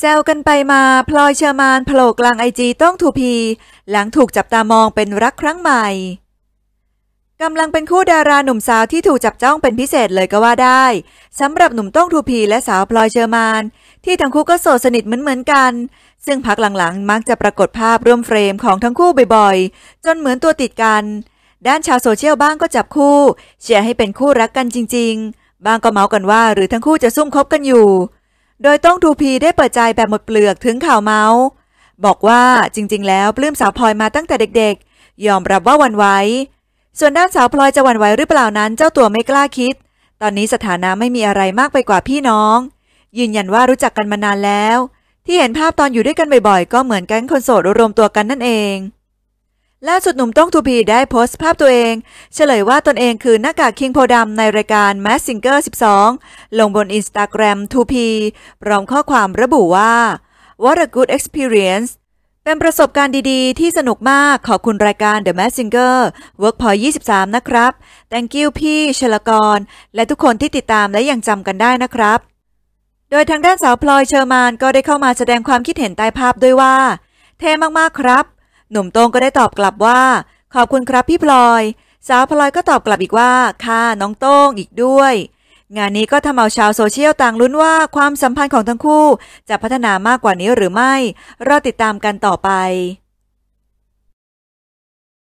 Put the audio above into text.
แซวกันไปมา พลอยเชอร์มานโผล่กลางไอจีต้องทูพี หลังถูกจับตามองเป็นรักครั้งใหม่กำลังเป็นคู่ดาราหนุ่มสาวที่ถูกจับจ้องเป็นพิเศษเลยก็ว่าได้สำหรับหนุ่มต้องทูพีและสาวพลอยเชอร์มาน ที่ทั้งคู่ก็โสดสนิทเหมือนๆกัน ซึ่งพักหลังๆมักจะปรากฏภาพร่วมเฟรมของทั้งคู่บ่อย ๆ จนเหมือนตัวติดกัน ด้านชาวโซเชียลบ้างก็จับคู่ เชียร์ให้เป็นคู่รักกันจริงๆบางก็เมาส์กันว่าหรือทั้งคู่จะซุ่มคบกันอยู่โดยต้องทูพีได้เปิดใจแบบหมดเปลือกถึงข่าวเมาส์บอกว่าจริงๆ แล้วปลื้มสาวพลอยมาตั้งแต่เด็ก ๆ ยอมรับว่าวันไหวส่วนด้านสาวพลอยจะวันไหวหรือเปล่านั้นเจ้าตัวไม่กล้าคิด ตอนนี้สถานะไม่มีอะไรมากไปกว่าพี่น้อง ยืนยันว่ารู้จักกันมานานแล้ว ที่เห็นภาพตอนอยู่ด้วยกันบ่อยๆก็เหมือนแก๊งคนโสดรวมตัวกันนั่นเองล่าสุดหนุ่มต้องทูพีได้โพสต์ภาพตัวเองเฉลยว่าตนเองคือหน้ากากคิงโพดำในรายการ m a s ซิงเกอร์12 ลงบนอินสตาแกรมทูพีพร้อมข้อความระบุว่า What a good experience เป็นประสบการณ์ดีๆ ที่สนุกมากขอบคุณรายการ The m a s ซิงเกอร Workpoint 23 นะครับ Thank you พี่ชลกร และทุกคนที่ติดตาม และยังจำกันได้นะครับ โดยทางด้านสาวพลอยเชอร์มานก็ได้เข้ามาแสดงความคิดเห็นใต้ภาพด้วยว่า เท่มากๆครับหนุ่มโต้งก็ได้ตอบกลับว่า ขอบคุณครับพี่พลอย สาวพลอยก็ตอบกลับอีกว่า ค่ะน้องโต้งอีกด้วย งานนี้ก็ทำเอาชาวโซเชียลต่างลุ้นว่าความสัมพันธ์ของทั้งคู่จะพัฒนามากกว่านี้หรือไม่ รอติดตามกันต่อไป